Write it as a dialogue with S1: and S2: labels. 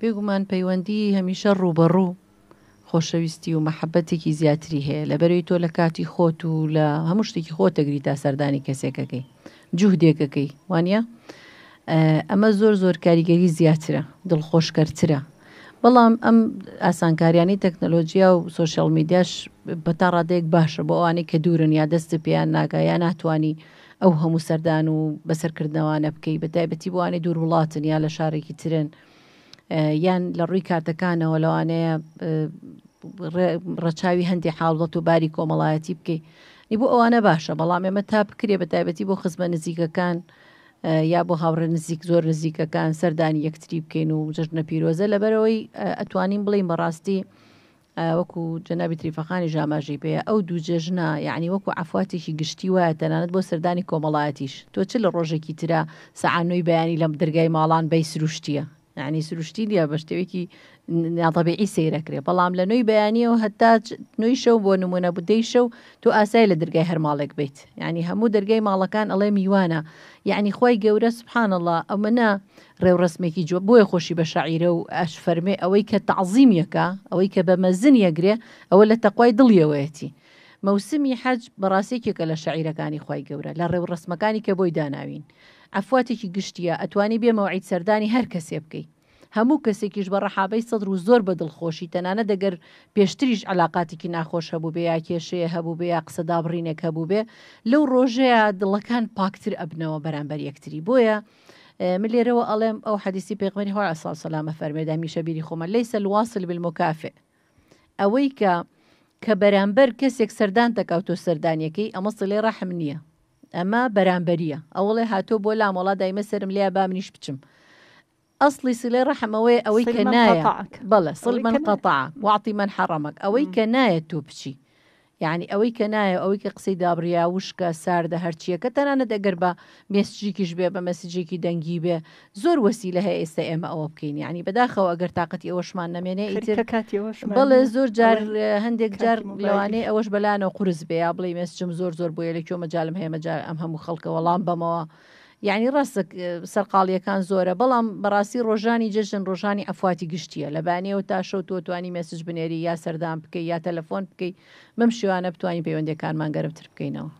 S1: بێگومان پەیوەندی هەمیشە ڕوبەڕوو خۆشەویستی و مەحەبەتێکی زیاتری هەیە لە بەرەوەی تۆ لە کاتی خۆت و لە هەموو شتێکی خۆ دەگریتا سەردانی کەسێکەکەی جوهدێکەکەی وانە ئەمە زۆر زۆر کاریگەری زیاترە دڵخۆشکەرترە بەڵام ئەم ئاسانکاریانی تەکنەلۆجییا و سوۆشیل میدیاش بەتا ڕادێک باشە بۆ ئەوانەی کە دوورن یا دەست پێیان ناگایان ناتوانانی ئەو هەموو سەردان و بەسەرکردنەوەوانە بکەی بەتایبەتی بوانێ دوور وڵاتن یا لە شارێکی ترن. یان لە ڕووی کاتەکانەوە لەوانەیە ڕەچاوی هەندی حاڵەت و باری کۆمەڵایەتی بکەیت نی بۆ ئەوانە باشە بەڵام ئێمە تا بکرێ بە تایبەتی بۆ خزمە نزیکەکان یا بۆ هاوڕێ نزیک زۆر نزیکەکان سەردانی یەکتری بکەین و جژنە پیرۆزە لەبەرەوەی ئەتوانین بڵین بەڕاستی وەکو جەنابی تریفەخانی ژاماژی پێەیە ئەو دوو جێژنا یعنی وەکو ئافاتێکی گشتی وایە تەنانەت بۆ سەردانی کۆمەڵایەتیش تۆ چ لە ڕۆژێکی ترا سەعانۆی بەیانی لەم دەرگای ماڵان بەی سروشتیە ینی سروشتی دیە بە شتێکی ناتەبیعی سیرەکرێ بەڵام لە نوۆی بەیانیەوە هەتا نوۆی شەو بۆ نمونە بودەی شەو تۆ ئاسای لە دەرگای هەرماڵێک بیت ینی هەموو دەرگای ماڵەکان ئەڵێ میوانە یعنی خی گەورە سبحانەڵە ئەمەە ڕێوڕسمێکی جووە بۆیە خۆشی بە شاعیرە و ئەش فەرمێ ئەوەی کە تعظیمیەکە ئەوەی کە بە مەزن یەگرێ ئەوە لە تەقوای دڵیەوەیەتی مەوسمی حەج بەڕاستێکێکە لە شاعیرەکانی خی گەورە لە ڕێو ڕسمەکانی کە بۆی داناوین ئەفواتێکی گشتیە ئەتوانی بێمەوەعید سەردانی هەر کەسێ بکەیت هەموو کەسێکیش بە ڕەحابەی سەدر و زۆر بە دڵخۆشی تەنانە دەگەر پێشتریش علااقاتێکی ناخۆش هەبوو بێ یا کێشەیە هەبوو بێ یا قسەدابڕینێک هەبوو بێ لەو ڕۆژەیە دڵەکان پاکتر ئەبنەوە بەرامبەر یەکتری بۆیە. من لێرەوە ئەڵێم ئەو حەدیسی پێغمەری هۆ ئاسا سەلامە فەرمێدا میشە بیری خۆمە لەیسە الواصل بالمکافێ ئەوەی کە کە بەرامبەر کەسێک سەردان دەکەوتۆ سەردانیەکەی ئەمە سڵێ ڕەحم نییە ئەمە بەرامبەریە ئەوڵێ هاتۆ بۆ لامەڵا دایمە سرم لیا با منیش بچم. ئەسلی سلێ ڕەحمەوەی ئەوەی کە نایە بەڵە سڵ من قەتع واعتی من حەڕەمەك ئەوەی کە نایە تۆ بچی یعنی ئەوەی کە نایە ئەوەی کە قسەی دابریا وشکە ساردە هەرچیەکە تەنانە دەگەر بە مێسجیکیش بێ بە مەسیجێکی دەنگی بێ زۆر وەسی لە هەیە ئێستا ئێمە ئەوە بکەین ینی بەداخەوە ئەگەر تااقەتی ئەوەشمان نامێنێ بەڵێ زۆر جار هەندێک جار لەوانەیە ئەوەش بەلانە قرس بێ یا بڵێ مێسجم زۆر زۆر بۆیە لە کۆ مەجاالم هەیە مەجار ئەم هەموو خەڵکە وەڵام بەمەوە. یعنی ڕاستە سەرقاڵیەکان زۆرە بەڵام بەڕاستی ڕۆژانی جەژن ڕۆژانی ئەفاتی گشتیە لە بانەوە تا شەو تۆتوانی مەسج بنێری یا سەردان بکەی یا تەلەفۆن بکەی بەم شوانە بتوانین پەیوەندەکانمان گەرمتر بکەینەوە.